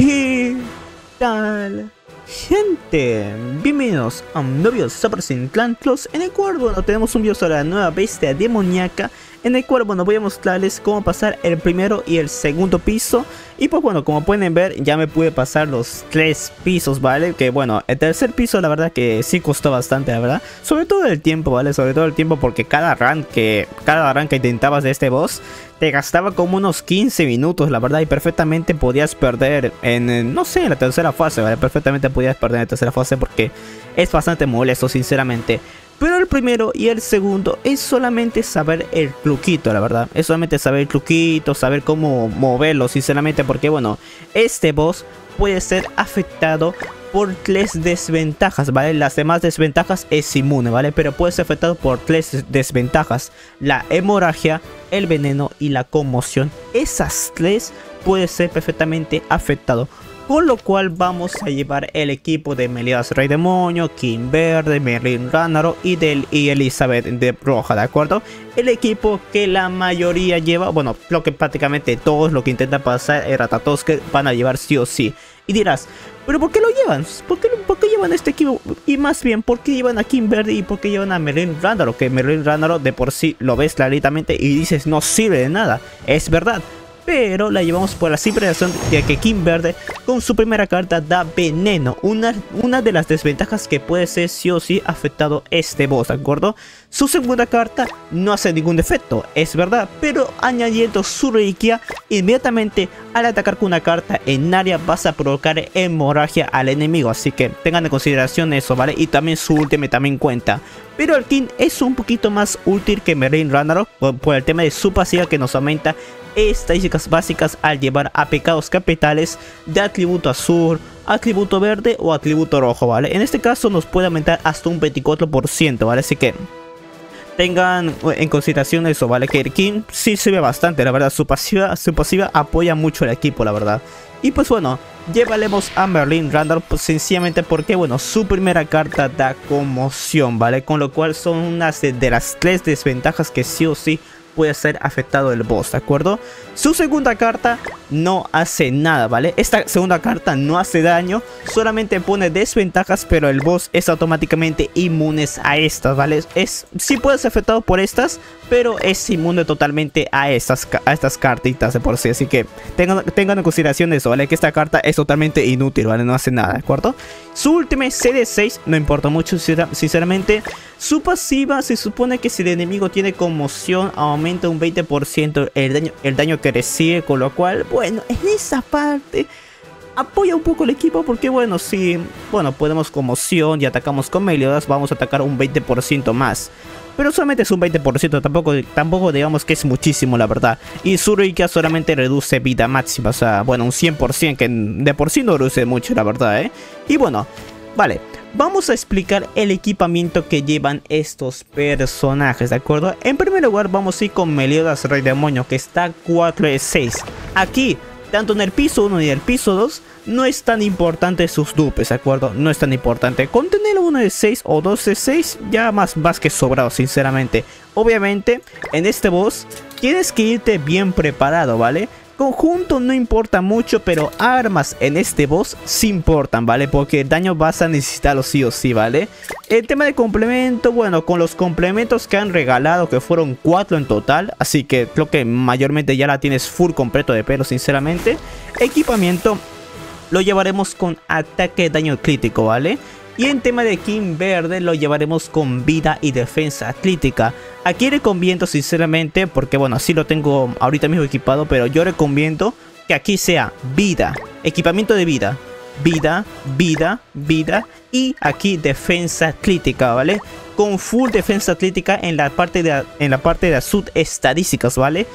¿Qué tal? Gente, bienvenidos a un novio Super Clan Close en el cuarto tenemos un video sobre la nueva bestia demoníaca en el cual bueno voy a mostrarles cómo pasar el primero y el segundo piso y pues bueno como pueden ver ya me pude pasar los tres pisos vale que bueno el tercer piso la verdad que sí costó bastante la verdad sobre todo el tiempo vale sobre todo el tiempo porque cada run que cada run que intentabas de este boss te gastaba como unos 15 minutos, la verdad, y perfectamente podías perder en, eh, no sé, en la tercera fase, ¿vale? Perfectamente podías perder en la tercera fase porque es bastante molesto, sinceramente. Pero el primero y el segundo es solamente saber el truquito, la verdad. Es solamente saber el truquito, saber cómo moverlo, sinceramente. Porque, bueno, este boss puede ser afectado por tres desventajas, ¿vale? Las demás desventajas es inmune, ¿vale? Pero puede ser afectado por tres desventajas. La hemorragia, el veneno y la conmoción. Esas tres puede ser perfectamente afectado con lo cual vamos a llevar el equipo de Melias Rey Demonio, King Verde, Merlin Ranaro y, del, y Elizabeth de Roja, ¿de acuerdo? El equipo que la mayoría lleva, bueno, lo que prácticamente todos lo que intentan pasar era que van a llevar sí o sí. Y dirás, ¿pero por qué lo llevan? ¿Por qué, llevan este equipo? Y más bien, ¿por qué llevan a King Verde y por qué llevan a Merlin Ranaro? Que Merlin Ranaro de por sí lo ves claramente y dices, no sirve de nada. Es verdad, pero la llevamos por la simple razón de que King Verde con su primera carta da veneno, una, una de las desventajas que puede ser sí o sí afectado este boss, ¿de acuerdo? Su segunda carta no hace ningún defecto, es verdad, pero añadiendo su reliquia, inmediatamente al atacar con una carta en área vas a provocar hemorragia al enemigo, así que tengan en consideración eso, ¿vale? Y también su última también cuenta. Pero el King es un poquito más útil que Merlin Ragnarok por el tema de su pasiva que nos aumenta estadísticas básicas al llevar a pecados capitales de atributo azul, atributo verde o atributo rojo, ¿vale? En este caso nos puede aumentar hasta un 24%, ¿vale? Así que tengan en consideración eso, ¿vale? Que el King sí ve bastante, la verdad. Su pasiva, su pasiva apoya mucho al equipo, la verdad. Y pues bueno, llevaremos a Merlin Randall pues, sencillamente porque, bueno, su primera carta da conmoción, ¿vale? Con lo cual son unas de las tres desventajas que sí o sí puede ser afectado el boss, ¿de acuerdo? Su segunda carta no hace nada, ¿vale? Esta segunda carta no hace daño, solamente pone desventajas, pero el boss es automáticamente inmune a estas, ¿vale? Es, sí puede ser afectado por estas, pero es inmune totalmente a estas, a estas cartitas de por sí. Así que tengan, tengan en consideración eso, ¿vale? Que esta carta es totalmente inútil, ¿vale? No hace nada, ¿de acuerdo? Su última es CD6, no importa mucho, sinceramente. Su pasiva se supone que si el enemigo tiene conmoción aumenta un 20% el daño, el daño que recibe, con lo cual, bueno, en esa parte apoya un poco el equipo porque bueno, si bueno, podemos conmoción y atacamos con Meliodas, vamos a atacar un 20% más. Pero solamente es un 20%, tampoco, tampoco digamos que es muchísimo la verdad. Y Zurika solamente reduce vida máxima, o sea, bueno, un 100% que de por sí no reduce mucho la verdad, ¿eh? Y bueno, vale, Vamos a explicar el equipamiento que llevan estos personajes, ¿de acuerdo? En primer lugar vamos a ir con Meliodas Rey Demonio que está 4 de 6. Aquí, tanto en el piso 1 y en el piso 2, no es tan importante sus dupes, ¿de acuerdo? No es tan importante. Con tener uno de 6 o 2 de 6 ya más, más que sobrado, sinceramente. Obviamente, en este boss tienes que irte bien preparado, ¿vale? Conjunto no importa mucho, pero armas en este boss sí importan, ¿vale? Porque daño vas a necesitarlo sí o sí, ¿vale? El tema de complemento, bueno, con los complementos que han regalado, que fueron cuatro en total, así que creo que mayormente ya la tienes full completo de pelo, sinceramente. Equipamiento, lo llevaremos con ataque de daño crítico, ¿vale? Y en tema de kim Verde lo llevaremos con vida y defensa atlética. Aquí recomiendo sinceramente, porque bueno, así lo tengo ahorita mismo equipado, pero yo recomiendo que aquí sea vida, equipamiento de vida, vida, vida, vida y aquí defensa atlética, ¿vale? Con full defensa atlética en la parte de, en la parte de estadísticas, ¿vale?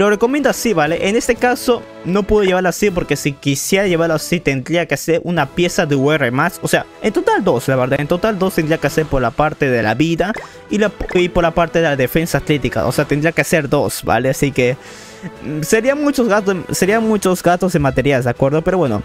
Lo recomiendo así, ¿vale? En este caso no puedo llevarlo así porque si quisiera llevarlo así tendría que hacer una pieza de UR más. O sea, en total dos, la verdad. En total dos tendría que hacer por la parte de la vida y, por la parte de la defensa atlética. O sea, tendría que hacer dos, ¿vale? Así que mm, serían muchos gastos, serían muchos gastos en materiales, ¿de acuerdo? Pero bueno,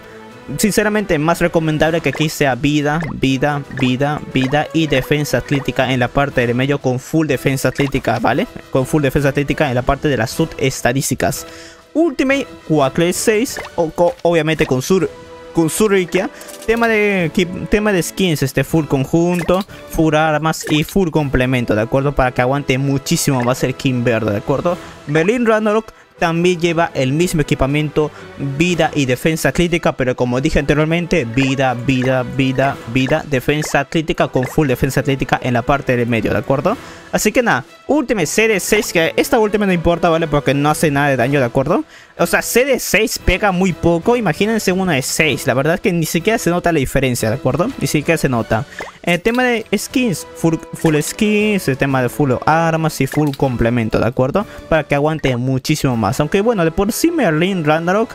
sinceramente más recomendable que aquí sea vida, vida, vida, vida y defensa atlética en la parte del medio con full defensa atlética, ¿vale? Con full defensa atlética en la parte de las sub estadísticas. Ultimate, Quackle 6, o, obviamente con Sur con Surikia. Tema de, tema de skins, este full conjunto, full armas y full complemento, ¿de acuerdo? Para que aguante muchísimo va a ser King Verde, ¿de acuerdo? Berlin Ragnarok también lleva el mismo equipamiento, vida y defensa crítica, pero como dije anteriormente, vida, vida, vida, vida, defensa crítica con full defensa crítica en la parte del medio, ¿de acuerdo? Así que nada, última serie 6, que esta última no importa, ¿vale? Porque no hace nada de daño, ¿de acuerdo? O sea, serie 6 pega muy poco, imagínense una de 6, la verdad es que ni siquiera se nota la diferencia, ¿de acuerdo? Ni siquiera se nota. El tema de skins, full, full skins, el tema de full armas y full complemento, ¿de acuerdo? Para que aguante muchísimo más. Aunque bueno, de por sí Merlin Randarok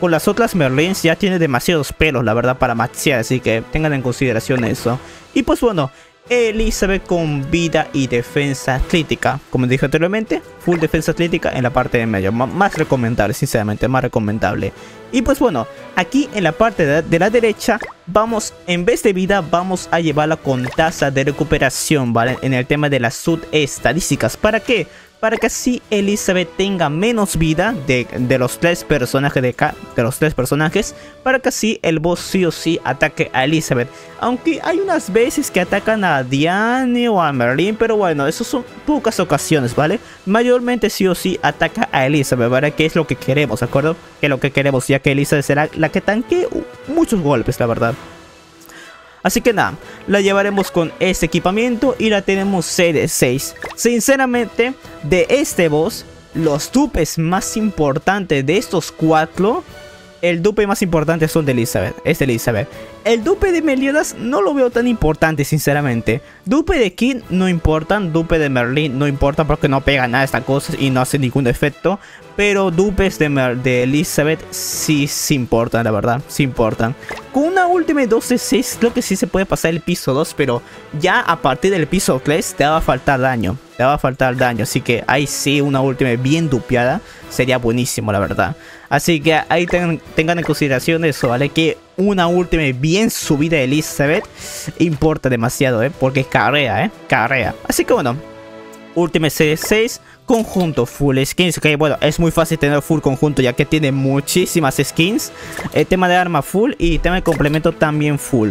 con las otras Merlins ya tiene demasiados pelos, la verdad, para machear. Así que tengan en consideración eso. Y pues bueno, Elizabeth con vida y defensa atlética Como dije anteriormente, full defensa atlética en la parte de medio. más recomendable, sinceramente, más recomendable. Y pues bueno, aquí en la parte de la, derecha, vamos, en vez de vida, vamos a llevarla con tasa de recuperación, ¿vale? En el tema de las sub estadísticas. ¿Para qué? para que así Elizabeth tenga menos vida de, los tres personajes de, acá, de los tres personajes, para que así el boss sí o sí ataque a Elizabeth. Aunque hay unas veces que atacan a Diane o a Merlin, pero bueno, eso son pocas ocasiones, ¿vale? Mayormente sí o sí ataca a Elizabeth, ¿vale? Que es lo que queremos, ¿de acuerdo? Que lo que queremos, ya que Elizabeth será la que tanque muchos golpes, la verdad. Así que nada, la llevaremos con este equipamiento y la tenemos 6 6. Sinceramente, de este boss, los tupes más importantes de estos cuatro el dupe más importante son de Elizabeth. Es de Elizabeth. El dupe de Meliodas no lo veo tan importante, sinceramente. Dupe de King no importa. dupe de Merlin no importa porque no pega nada a estas cosas y no hace ningún efecto. Pero dupes de, de Elizabeth sí, sí importan, la verdad. Sí importan. Con una última 12-6 creo que sí se puede pasar el piso 2, pero ya a partir del piso 3 te va a faltar daño. Te va a faltar daño, así que ahí sí una última bien dupeada sería buenísimo, la verdad. Así que ahí tengan en consideración eso, ¿vale? Que una última bien subida de Elizabeth importa demasiado, ¿eh? Porque es carrera, ¿eh? Carrera Así que bueno, última c 6 conjunto full skins, que bueno, es muy fácil tener full conjunto ya que tiene muchísimas skins, el eh, tema de arma full y tema de complemento también full.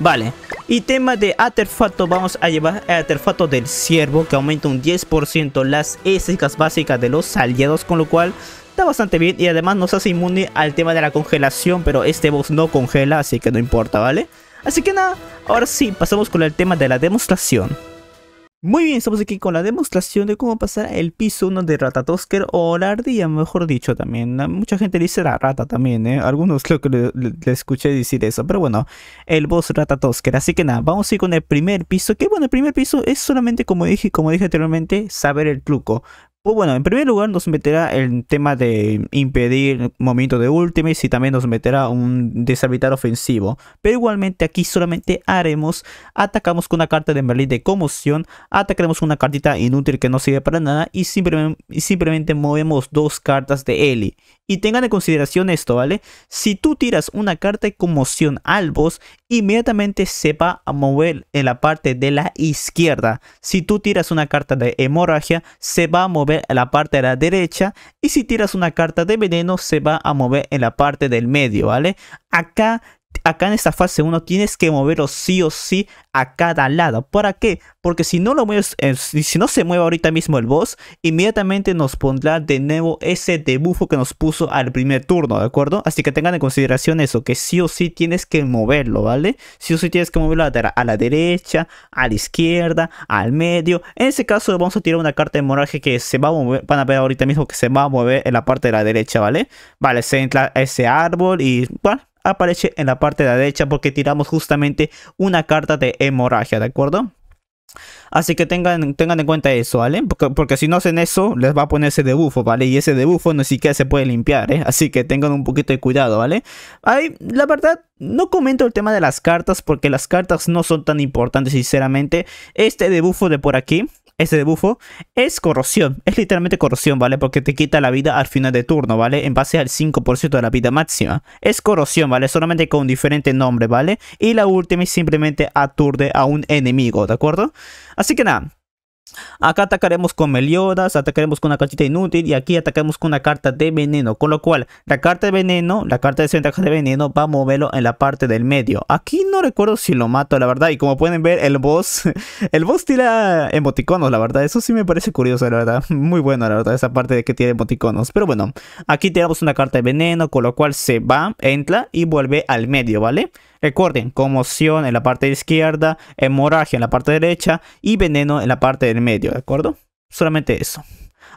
Vale, y tema de artefacto, vamos a llevar el artefacto del ciervo que aumenta un 10% las éticas básicas de los aliados, con lo cual está bastante bien y además nos hace inmune al tema de la congelación, pero este boss no congela, así que no importa, ¿vale? Así que nada, ahora sí, pasamos con el tema de la demostración. Muy bien, estamos aquí con la demostración de cómo pasar el piso 1 de Ratatosker o la ardilla, mejor dicho también. Ah, mucha gente dice la rata también, ¿eh? Algunos creo que le, escuché decir eso, pero bueno, el boss Ratatosker. Así que nada, vamos a ir con el primer piso, que bueno, el primer piso es solamente como dije, como dije anteriormente, saber el truco. Pues bueno, en primer lugar nos meterá el tema de impedir movimiento de ultimates y también nos meterá un deshabilitar ofensivo. Pero igualmente aquí solamente haremos, atacamos con una carta de Merlin de conmoción, atacaremos una cartita inútil que no sirve para nada y simplemente, simplemente movemos dos cartas de Eli. Y tengan en consideración esto, ¿vale? Si tú tiras una carta de conmoción al boss, inmediatamente se va a mover en la parte de la izquierda. Si tú tiras una carta de hemorragia, se va a mover la parte de la derecha y si tiras una carta de veneno se va a mover en la parte del medio, ¿vale? Acá acá en esta fase 1 tienes que moverlo sí o sí a cada lado. ¿Para qué? Porque si no lo mueves, eh, si no se mueve ahorita mismo el boss, inmediatamente nos pondrá de nuevo ese debufo que nos puso al primer turno, ¿de acuerdo? Así que tengan en consideración eso, que sí o sí tienes que moverlo, ¿vale? Sí o sí tienes que moverlo a, la derecha, a la izquierda, al medio. En ese caso vamos a tirar una carta de moraje que se va a mover, van a ver ahorita mismo que se va a mover en la parte de la derecha, ¿vale? Vale, se entra ese árbol y, bueno aparece en la parte de la derecha porque tiramos justamente una carta de hemorragia, ¿de acuerdo? Así que tengan, tengan en cuenta eso, ¿vale? Porque, si no hacen eso, les va a poner ese debufo, ¿vale? Y ese debufo no siquiera se puede limpiar, ¿eh? Así que tengan un poquito de cuidado, ¿vale? Ay, la verdad, no comento el tema de las cartas porque las cartas no son tan importantes, sinceramente. Este debufo de por aquí, ese debufo es corrosión, es literalmente corrosión, ¿vale? Porque te quita la vida al final de turno, ¿vale? En base al 5% de la vida máxima. Es corrosión, ¿vale? Solamente con diferente nombre, ¿vale? Y la última simplemente aturde a un enemigo, ¿de acuerdo? Así que nada. Acá atacaremos con Meliodas, atacaremos con una cartita inútil y aquí atacaremos con una carta de veneno. Con lo cual, la carta de veneno, la carta de desventaja de veneno va a moverlo en la parte del medio. Aquí no recuerdo si lo mato, la verdad. Y como pueden ver, el boss, el boss tira emoticonos, la verdad. Eso sí me parece curioso, la verdad. Muy bueno, la verdad, esa parte de que tiene emoticonos. Pero bueno, aquí tiramos una carta de veneno, con lo cual se va, entra y vuelve al medio, ¿vale? Recuerden, conmoción en la parte izquierda, hemorragia en la parte derecha y veneno en la parte del medio, ¿de acuerdo? Solamente eso.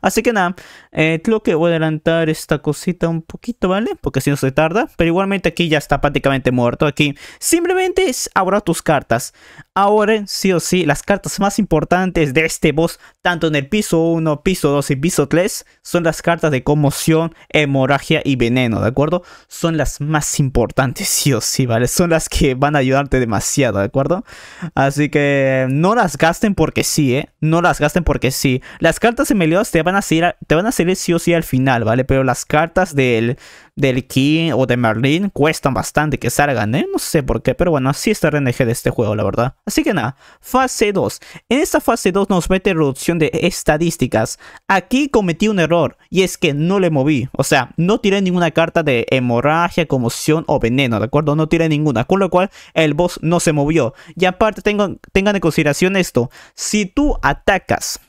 Así que nada, creo eh, que voy a adelantar esta cosita un poquito, ¿vale? Porque si no se tarda. Pero igualmente aquí ya está prácticamente muerto. Aquí simplemente es ahora tus cartas. Ahora, sí o sí, las cartas más importantes de este boss, tanto en el piso 1, piso 2 y piso 3, son las cartas de conmoción, hemorragia y veneno, ¿de acuerdo? Son las más importantes, sí o sí, ¿vale? Son las que van a ayudarte demasiado, ¿de acuerdo? Así que no las gasten porque sí, ¿eh? No las gasten porque sí. Las cartas en Meliodas te van a salir, te van a salir sí o sí al final, ¿vale? Pero las cartas del, del King o de Merlin cuestan bastante que salgan, ¿eh? No sé por qué, pero bueno, así está el RNG de este juego, la verdad. Así que nada, fase 2. En esta fase 2 nos mete reducción de estadísticas. Aquí cometí un error, y es que no le moví. O sea, no tiré ninguna carta de hemorragia, conmoción o veneno, ¿de acuerdo? No tiré ninguna, con lo cual el boss no se movió. Y aparte, tengo, tengan en consideración esto. Si tú atacas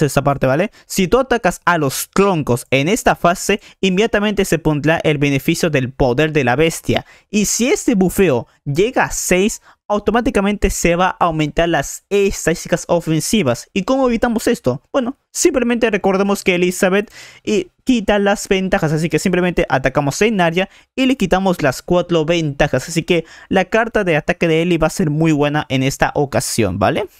esta parte, ¿vale? Si tú atacas a los troncos en esta fase, inmediatamente se pondrá el beneficio del poder de la bestia. Y si este bufeo llega a 6, automáticamente se va a aumentar las estadísticas ofensivas. ¿Y cómo evitamos esto? Bueno, simplemente recordemos que Elizabeth y eh, quita las ventajas, así que simplemente atacamos en área y le quitamos las cuatro ventajas, así que la carta de ataque de Eli va a ser muy buena en esta ocasión, ¿vale? vale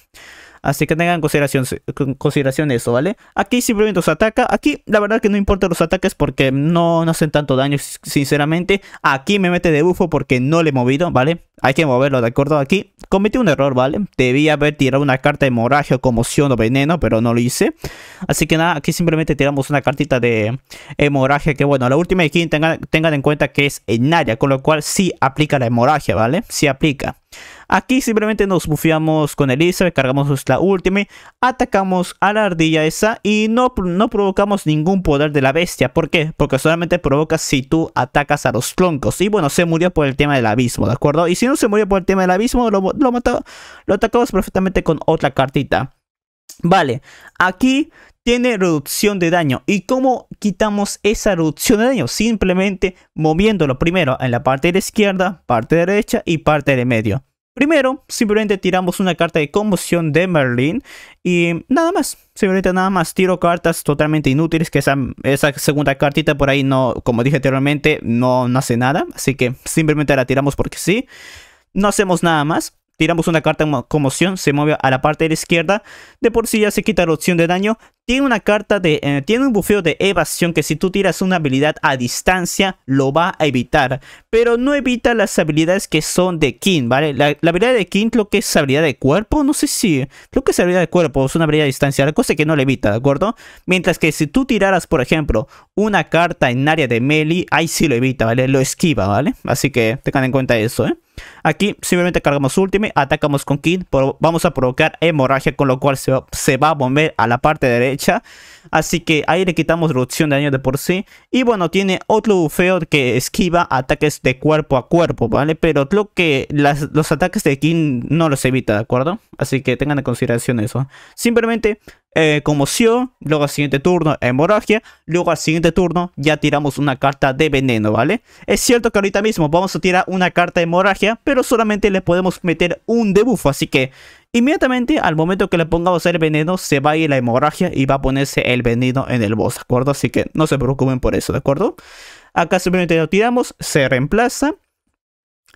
Así que tengan en consideración, eso, ¿vale? Aquí simplemente os ataca. Aquí la verdad que no importa los ataques porque no, no hacen tanto daño, sinceramente. Aquí me mete de bufo porque no le he movido, ¿vale? Hay que moverlo, ¿de acuerdo? Aquí cometí un error, ¿vale? Debía haber tirado una carta de hemorragia, o conmoción o veneno, pero no lo hice. Así que nada, aquí simplemente tiramos una cartita de hemorragia que, bueno, la última de tengan, tengan en cuenta que es en área, con lo cual sí aplica la hemorragia, ¿vale? Sí aplica. Aquí simplemente nos bufiamos con Elizabeth, cargamos nuestra última, atacamos a la ardilla esa y no, provocamos ningún poder de la bestia. ¿Por qué? Porque solamente provoca si tú atacas a los troncos. Y bueno, se murió por el tema del abismo, ¿de acuerdo? Y si no se murió por el tema del abismo, lo, lo, lo atacamos perfectamente con otra cartita. Vale, aquí tiene reducción de daño. ¿Y cómo quitamos esa reducción de daño? Simplemente moviéndolo primero en la parte de la izquierda, parte derecha y parte de medio. Primero, simplemente tiramos una carta de conmoción de Merlin y nada más. Simplemente nada más. Tiro cartas totalmente inútiles, que esa, segunda cartita por ahí no, como dije anteriormente, no, no hace nada. Así que simplemente la tiramos porque sí. No hacemos nada más. Tiramos una carta de conmoción, se mueve a la parte de la izquierda. De por sí ya se quita la opción de daño tiene una carta de. Eh, tiene un bufeo de evasión que si tú tiras una habilidad a distancia lo va a evitar. Pero no evita las habilidades que son de King, ¿vale? La, habilidad de King Lo que es habilidad de cuerpo, no sé si. Lo que es habilidad de cuerpo, es una habilidad a distancia, la cosa es que no le evita, ¿de acuerdo? Mientras que si tú tiraras, por ejemplo, una carta en área de melee, ahí sí lo evita, ¿vale? Lo esquiva, ¿vale? Así que tengan en cuenta eso, ¿eh? Aquí simplemente cargamos ultimate, atacamos con King, vamos a provocar hemorragia, con lo cual se se va a bomber a la parte derecha hecha Así que ahí le quitamos reducción de daño de por sí. Y bueno, tiene otro bufeo que esquiva ataques de cuerpo a cuerpo, ¿vale? Pero creo que los ataques de King no los evita, ¿de acuerdo? Así que tengan en consideración eso. Simplemente eh, conmoción, luego al siguiente turno hemorragia, luego al siguiente turno ya tiramos una carta de veneno, ¿vale? Es cierto que ahorita mismo vamos a tirar una carta de hemorragia, pero solamente le podemos meter un debuffo, así que inmediatamente al momento que le pongamos el veneno se va a ir la hemorragia y va a ponerse el el en el boss, ¿de acuerdo? Así que no se preocupen por eso, ¿de acuerdo? Acá simplemente lo tiramos, se reemplaza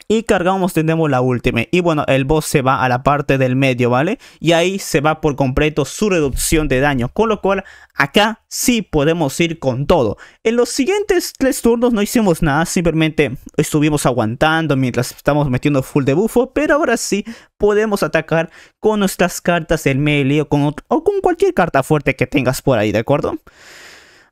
y cargamos tenemos la última y bueno el boss se va a la parte del medio vale y ahí se va por completo su reducción de daño con lo cual acá sí podemos ir con todo en los siguientes tres turnos no hicimos nada simplemente estuvimos aguantando mientras estamos metiendo full de bufo pero ahora sí podemos atacar con nuestras cartas del melee con, o con cualquier carta fuerte que tengas por ahí de acuerdo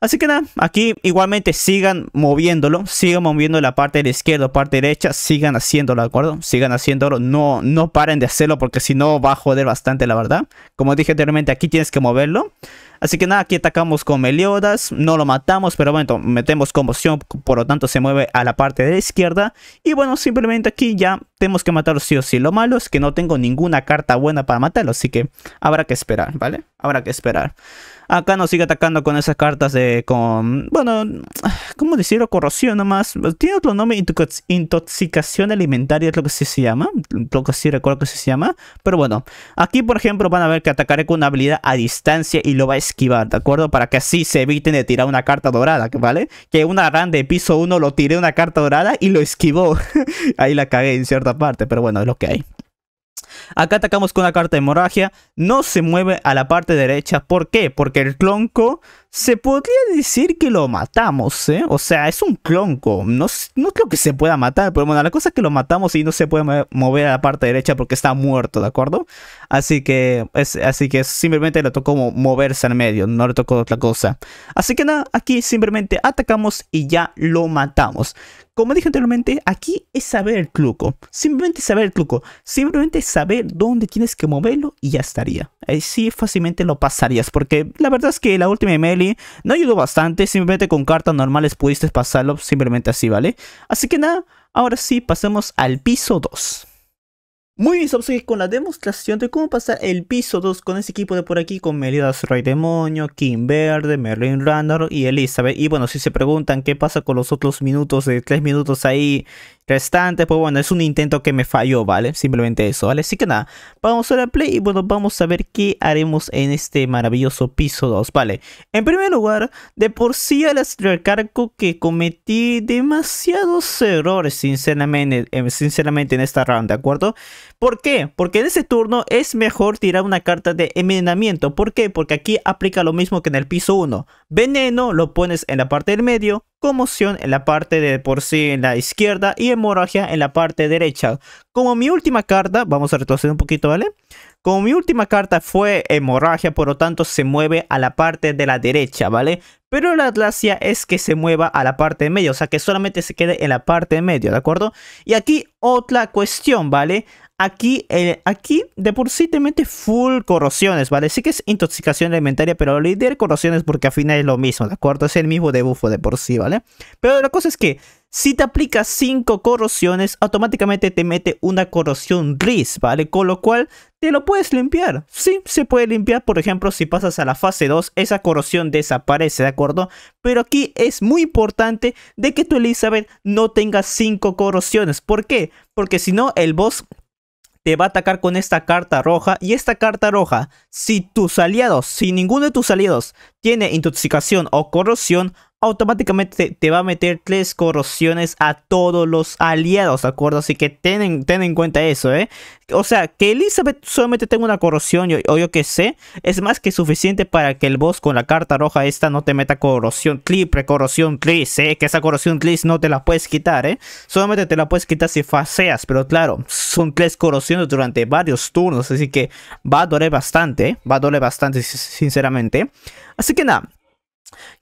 Así que nada, aquí igualmente sigan moviéndolo, sigan moviendo la parte de la izquierda, parte derecha, sigan haciéndolo, ¿de acuerdo? Sigan haciéndolo, no, no paren de hacerlo porque si no va a joder bastante, la verdad. Como dije anteriormente, aquí tienes que moverlo. Así que nada, aquí atacamos con Meliodas, no lo matamos, pero bueno, metemos conmoción, por lo tanto se mueve a la parte de la izquierda. Y bueno, simplemente aquí ya tenemos que matarlo sí o sí. Lo malo es que no tengo ninguna carta buena para matarlo, así que habrá que esperar, ¿vale? Habrá que esperar. Acá nos sigue atacando con esas cartas de. con. Bueno, ¿cómo decirlo? Corrosión nomás. Tiene otro nombre, intoxicación alimentaria, es lo que sí se llama. Lo que sí recuerdo que se llama. Pero bueno, aquí por ejemplo van a ver que atacaré con una habilidad a distancia y lo va a esquivar, ¿de acuerdo? Para que así se eviten de tirar una carta dorada, ¿vale? Que una ran de piso 1 lo tiré una carta dorada y lo esquivó. Ahí la cagué en cierta parte, pero bueno, es lo que hay. Acá atacamos con la carta de hemorragia. No se mueve a la parte derecha. ¿Por qué? Porque el clonco se podría decir que lo matamos, ¿eh? O sea, es un clonco. No, no creo que se pueda matar, pero bueno, la cosa es que lo matamos y no se puede mover a la parte derecha porque está muerto, ¿de acuerdo? Así que, es, así que simplemente le tocó moverse al medio, no le tocó otra cosa. Así que nada, aquí simplemente atacamos y ya lo matamos. Como dije anteriormente, aquí es saber el truco. Simplemente saber el truco. Simplemente saber dónde tienes que moverlo y ya estaría. Así fácilmente lo pasarías. Porque la verdad es que la última email no ayudó bastante, simplemente con cartas normales pudiste pasarlo simplemente así, ¿vale? Así que nada, ahora sí, pasemos al piso 2. Muy bien, vamos a con la demostración de cómo pasa el piso 2 con ese equipo de por aquí, con Melidas Rey Demonio, King Verde, Merlin Runner y Elizabeth. Y bueno, si se preguntan qué pasa con los otros minutos de 3 minutos ahí restantes, pues bueno, es un intento que me falló, ¿vale? Simplemente eso, ¿vale? Así que nada, vamos a la play y bueno, vamos a ver qué haremos en este maravilloso piso 2, ¿vale? En primer lugar, de por sí les recargo que cometí demasiados errores, sinceramente, sinceramente en esta round, ¿de acuerdo? ¿Por qué? Porque en ese turno es mejor tirar una carta de envenenamiento. ¿Por qué? Porque aquí aplica lo mismo que en el piso 1. Veneno lo pones en la parte del medio, Comoción en la parte de por sí en la izquierda y hemorragia en la parte derecha. Como mi última carta, vamos a retroceder un poquito, ¿vale? Como mi última carta fue hemorragia, por lo tanto se mueve a la parte de la derecha, ¿vale? Pero la atlasia es que se mueva a la parte de medio, o sea que solamente se quede en la parte de medio, ¿de acuerdo? Y aquí otra cuestión, ¿vale? Aquí, eh, aquí de por sí te mete full corrosiones, ¿vale? Sí que es intoxicación alimentaria, pero lo ideal corrosiones porque al final es lo mismo, ¿de acuerdo? Es el mismo debuffo de por sí, ¿vale? Pero la cosa es que si te aplicas 5 corrosiones, automáticamente te mete una corrosión gris, ¿vale? Con lo cual te lo puedes limpiar. Sí, se puede limpiar, por ejemplo, si pasas a la fase 2, esa corrosión desaparece, ¿de acuerdo? Pero aquí es muy importante de que tu Elizabeth no tenga 5 corrosiones. ¿Por qué? Porque si no, el boss te va a atacar con esta carta roja. Y esta carta roja, si tus aliados, si ninguno de tus aliados tiene intoxicación o corrosión, automáticamente te va a meter tres corrosiones a todos los aliados, ¿de acuerdo? Así que ten en, en cuenta eso, ¿eh? O sea, que Elizabeth solamente tenga una corrosión, o yo que sé, es más que suficiente para que el boss con la carta roja esta no te meta corrosión Clip, corrosión clip, ¿eh? Que esa corrosión clip, no te la puedes quitar, ¿eh? Solamente te la puedes quitar si faseas, pero claro, son tres corrosiones durante varios turnos, así que va a doler bastante, ¿eh? Va a doler bastante, sinceramente. Así que nada.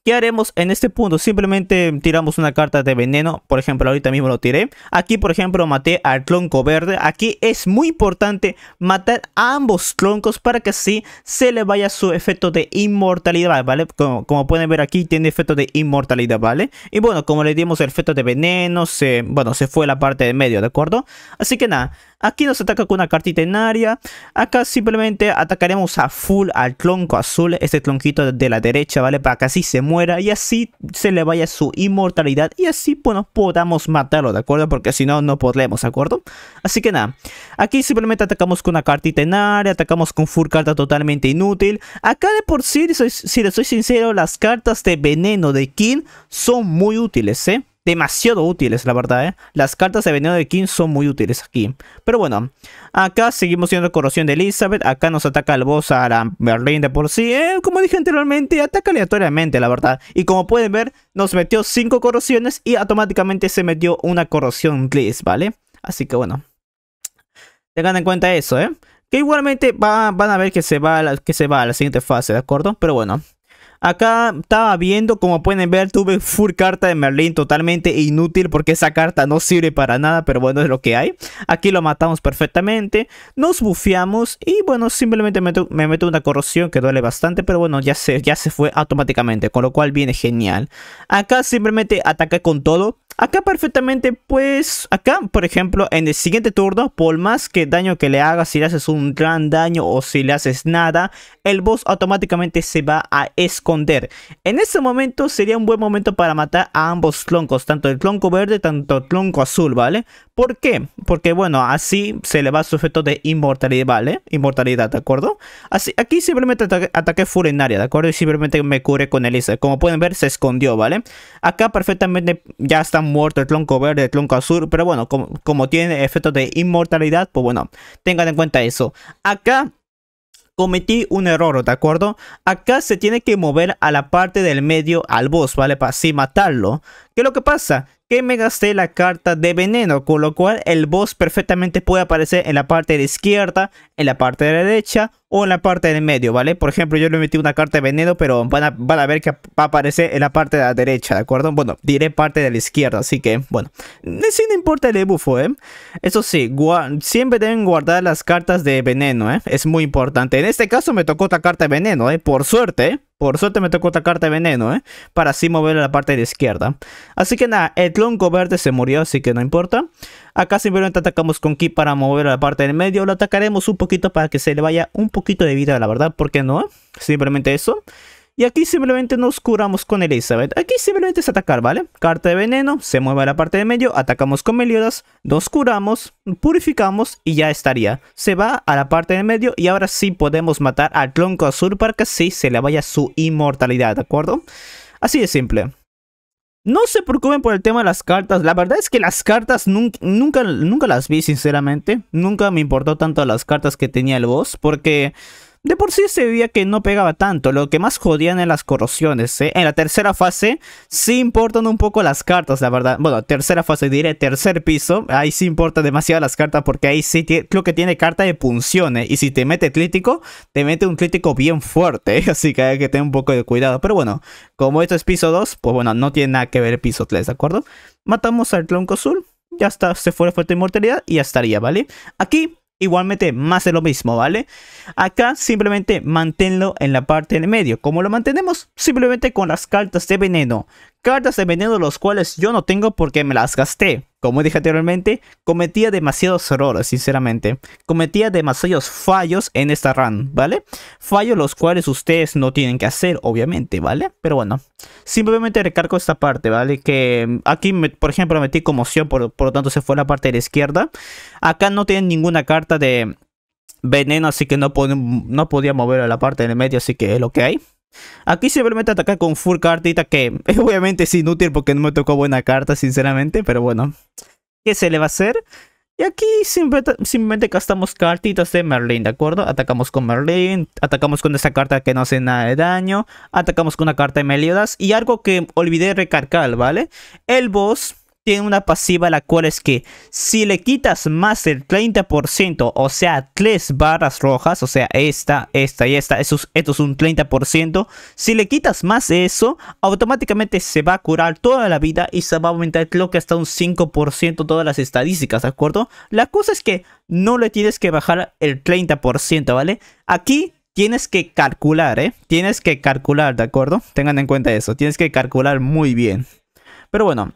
¿Qué haremos en este punto? Simplemente tiramos una carta de veneno, por ejemplo, ahorita mismo lo tiré. Aquí, por ejemplo, maté al tronco verde. Aquí es muy importante matar a ambos troncos para que así se le vaya su efecto de inmortalidad, ¿vale? Como, pueden ver aquí, tiene efecto de inmortalidad, ¿vale? Y bueno, como le dimos el efecto de veneno, se, bueno, se fue la parte de medio, ¿de acuerdo? Así que nada, Aquí nos ataca con una cartita en área. Acá simplemente atacaremos a full al tronco azul, este tronquito de la derecha, ¿vale? Para que así se muera y así se le vaya su inmortalidad y así pues podamos matarlo, ¿de acuerdo? Porque si no, no podremos, ¿de acuerdo? Así que nada, aquí simplemente atacamos con una cartita en área, atacamos con full carta totalmente inútil. Acá de por sí, si les soy sincero, las cartas de veneno de King son muy útiles, ¿eh? demasiado útiles, la verdad, ¿eh? Las cartas de veneno de King son muy útiles aquí. Pero bueno, acá seguimos siendo corrosión de Elizabeth. Acá nos ataca el boss a la Berlín de por sí. ¿eh? Como dije anteriormente, ataca aleatoriamente, la verdad. Y como pueden ver, nos metió cinco corrosiones y automáticamente se metió una corrosión Gliss, ¿vale? Así que bueno. Tengan en cuenta eso, ¿eh? Que igualmente van a ver que se, va a que se va a la siguiente fase, ¿de acuerdo? Pero bueno. Acá estaba viendo, como pueden ver, tuve full carta de Merlin, totalmente inútil porque esa carta no sirve para nada, pero bueno, es lo que hay. Aquí lo matamos perfectamente, nos bufiamos y bueno, simplemente me meto una corrosión que duele bastante, pero bueno, ya se, ya se fue automáticamente, con lo cual viene genial. Acá simplemente ataca con todo, Acá perfectamente, pues, acá, por ejemplo, en el siguiente turno, por más que daño que le hagas, si le haces un gran daño o si le haces nada, el boss automáticamente se va a esconder. En ese momento sería un buen momento para matar a ambos troncos, tanto el tronco verde, tanto el tronco azul, ¿vale? ¿Por qué? Porque bueno, así se le va su efecto de inmortalidad, ¿vale? Inmortalidad, ¿de acuerdo? Así, aquí simplemente ataque, furinaria, ¿de acuerdo? Y simplemente me cure con Elisa. Como pueden ver, se escondió, ¿vale? Acá perfectamente ya está muerto el tronco verde, el tronco azul. Pero bueno, como, como tiene efecto de inmortalidad, pues bueno, tengan en cuenta eso. Acá cometí un error, ¿de acuerdo? Acá se tiene que mover a la parte del medio al boss, ¿vale? Para así matarlo. ¿Qué es lo que pasa? Que me gasté la carta de veneno, con lo cual el boss perfectamente puede aparecer en la parte de izquierda, en la parte de la derecha o en la parte de medio, ¿vale? Por ejemplo, yo le metí una carta de veneno, pero van a, ver que va a aparecer en la parte de la derecha, ¿de acuerdo? Bueno, diré parte de la izquierda, así que, bueno, Si no importa el debufo, ¿eh? Eso sí, siempre deben guardar las cartas de veneno, ¿eh? Es muy importante. En este caso me tocó otra carta de veneno, ¿eh? Por suerte, ¿eh? Por suerte me tocó otra carta de veneno, ¿eh? Para así mover a la parte de izquierda. Así que nada, el tronco verde se murió, así que no importa. Acá simplemente atacamos con Ki para mover a la parte del medio. Lo atacaremos un poquito para que se le vaya un poquito de vida, la verdad. ¿Por qué no? Simplemente eso. Y aquí simplemente nos curamos con Elizabeth. Aquí simplemente es atacar, ¿vale? Carta de veneno, se mueve a la parte de medio, atacamos con Meliodas, nos curamos, purificamos y ya estaría. Se va a la parte de medio y ahora sí podemos matar al tronco azul para que así se le vaya su inmortalidad, ¿de acuerdo? Así de simple. No se preocupen por el tema de las cartas. La verdad es que las cartas nunca, nunca las vi, sinceramente. Nunca me importó tanto las cartas que tenía el boss. Porque de por sí se veía que no pegaba tanto, lo que más jodían eran las corrosiones. ¿eh? En la tercera fase sí importan un poco las cartas, la verdad. Bueno, tercera fase diré, tercer piso, ahí sí importan demasiado las cartas porque ahí sí creo que tiene carta de punciones. Y si te mete crítico, te mete un crítico bien fuerte, ¿eh? así que hay que tener un poco de cuidado. Pero bueno, como esto es piso 2, pues bueno, no tiene nada que ver piso 3, ¿de acuerdo? Matamos al tronco azul, ya está, se fue fuerte inmortalidad y ya estaría, ¿vale? Aquí igualmente más de lo mismo, ¿vale? Acá simplemente manténlo en la parte del medio. ¿Cómo lo mantenemos? Simplemente con las cartas de veneno, cartas de veneno los cuales yo no tengo porque me las gasté. Como dije anteriormente, cometía demasiados errores, sinceramente. Cometía demasiados fallos en esta run, ¿vale? Fallos los cuales ustedes no tienen que hacer, obviamente, ¿vale? Pero bueno, simplemente recargo esta parte, ¿vale? Que mm, aquí, por ejemplo, metí conmoción, por, lo tanto se fue la parte de la izquierda. Acá no tienen ninguna carta de veneno, así que no, no podía mover a la parte del medio, así que es lo que hay. Aquí simplemente atacar con full cartita que obviamente es inútil porque no me tocó buena carta, sinceramente, pero bueno. ¿Qué se le va a hacer? Y aquí simplemente, gastamos cartitas de Merlin, ¿de acuerdo? Atacamos con Merlin, atacamos con esta carta que no hace nada de daño, atacamos con una carta de Meliodas y algo que olvidé recargar, ¿vale? El boss tiene una pasiva la cual es que si le quitas más el 30%, o sea, tres barras rojas, o sea, esta, esta y esta, esos esto es un 30%, si le quitas más de eso, automáticamente se va a curar toda la vida y se va a aumentar creo que hasta un 5% todas las estadísticas, ¿de acuerdo? La cosa es que no le tienes que bajar el 30%, ¿vale? Aquí tienes que calcular, ¿eh? Tienes que calcular, ¿de acuerdo? Tengan en cuenta eso, tienes que calcular muy bien. Pero bueno,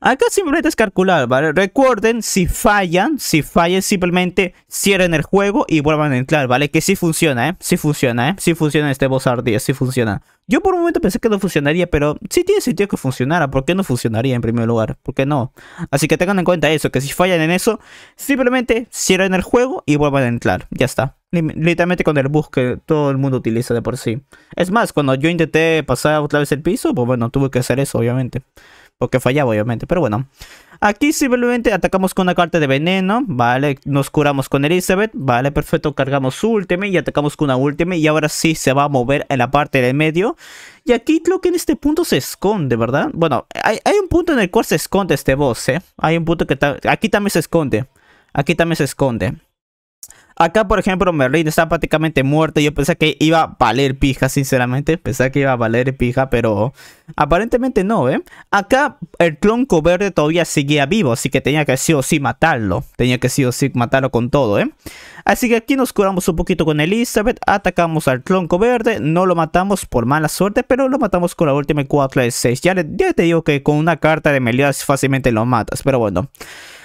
Acá simplemente es calcular, ¿vale? Recuerden, si fallan, si fallan simplemente cierren el juego y vuelvan a entrar, ¿vale? Que sí funciona, ¿eh? Sí funciona, ¿eh? Sí funciona este Boss Art sí funciona. Yo por un momento pensé que no funcionaría, pero sí tiene sentido que funcionara. ¿Por qué no funcionaría en primer lugar? ¿Por qué no? Así que tengan en cuenta eso, que si fallan en eso, simplemente cierren el juego y vuelvan a entrar. Ya está. Literalmente con el bus que todo el mundo utiliza de por sí. Es más, cuando yo intenté pasar otra vez el piso, pues bueno, tuve que hacer eso, obviamente. Porque fallaba, obviamente. Pero bueno. Aquí simplemente atacamos con una carta de veneno. Vale. Nos curamos con Elizabeth. Vale, perfecto. Cargamos su ultimate y atacamos con una ultimate. Y ahora sí se va a mover en la parte del medio. Y aquí creo que en este punto se esconde, ¿verdad? Bueno, hay, un punto en el cual se esconde este boss, ¿eh? Hay un punto que... aquí también se esconde. Aquí también se esconde. Acá, por ejemplo, Merlin está prácticamente muerto. Yo pensé que iba a valer pija, sinceramente. Pensé que iba a valer pija, pero aparentemente no, ¿eh? Acá el tronco verde todavía seguía vivo, así que tenía que sí o sí matarlo. Tenía que sí o sí matarlo con todo, ¿eh? Así que aquí nos curamos un poquito con Elizabeth. Atacamos al tronco verde. No lo matamos por mala suerte, pero lo matamos con la última 4 de 6. Ya, ya te digo que con una carta de Meliodas fácilmente lo matas, pero bueno.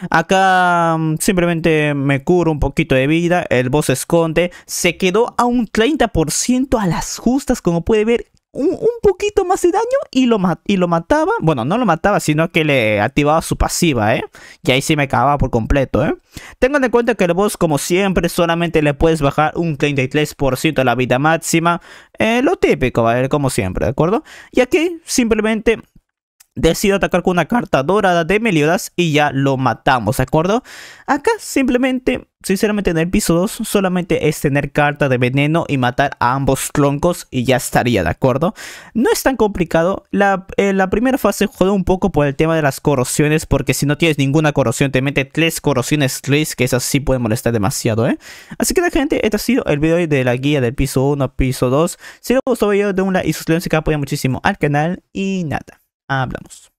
Acá mm, simplemente me curo un poquito de vida. El boss esconde. Se quedó a un 30% a las justas, como puede ver. Un, poquito más de daño y lo, y lo mataba. Bueno, no lo mataba, sino que le activaba su pasiva, ¿eh? Y ahí sí me acababa por completo, ¿eh? Tengan en cuenta que el boss, como siempre, solamente le puedes bajar un 33% a la vida máxima. Eh, lo típico, Como siempre, ¿de acuerdo? Y aquí simplemente Decido atacar con una carta dorada de Meliodas y ya lo matamos, ¿de acuerdo? Acá simplemente, sinceramente en el piso 2, solamente es tener carta de veneno y matar a ambos troncos y ya estaría, ¿de acuerdo? No es tan complicado, la, eh, primera fase juega un poco por el tema de las corrosiones, porque si no tienes ninguna corrosión te mete tres corrosiones tres, que esas sí pueden molestar demasiado, ¿eh? Así que la gente, este ha sido el video de la guía del piso 1 piso 2. Si les gustó el video, de like y suscríbanse que apoya muchísimo al canal y nada. Hablamos.